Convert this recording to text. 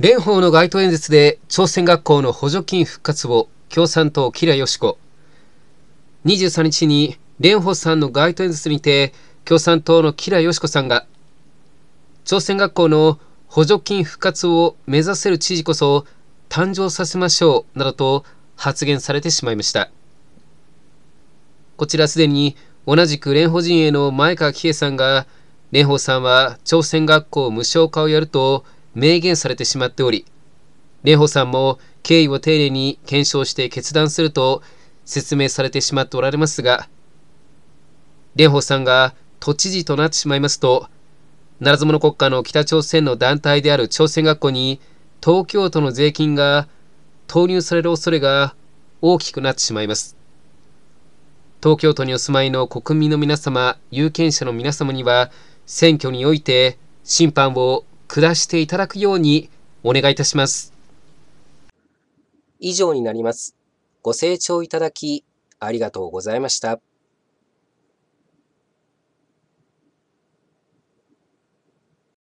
蓮舫の街頭演説で朝鮮学校の補助金復活を共産党吉良よし子23日に蓮舫さんの街頭演説にて共産党の吉良よし子さんが朝鮮学校の補助金復活を目指せる知事こそ誕生させましょうなどと発言されてしまいましたこちらすでに同じく蓮舫陣営の前川喜平さんが蓮舫さんは朝鮮学校無償化をやると明言されてしまっており、蓮舫さんも経緯を丁寧に検証して決断すると説明されてしまっておられますが、蓮舫さんが都知事となってしまいますと、ならず者国家の北朝鮮の団体である朝鮮学校に東京都の税金が投入される恐れが大きくなってしまいます。東京都にお住まいの国民の皆様、有権者の皆様には、選挙において審判を暮らしていただくようにお願いいたします。以上になります。ご清聴いただきありがとうございました。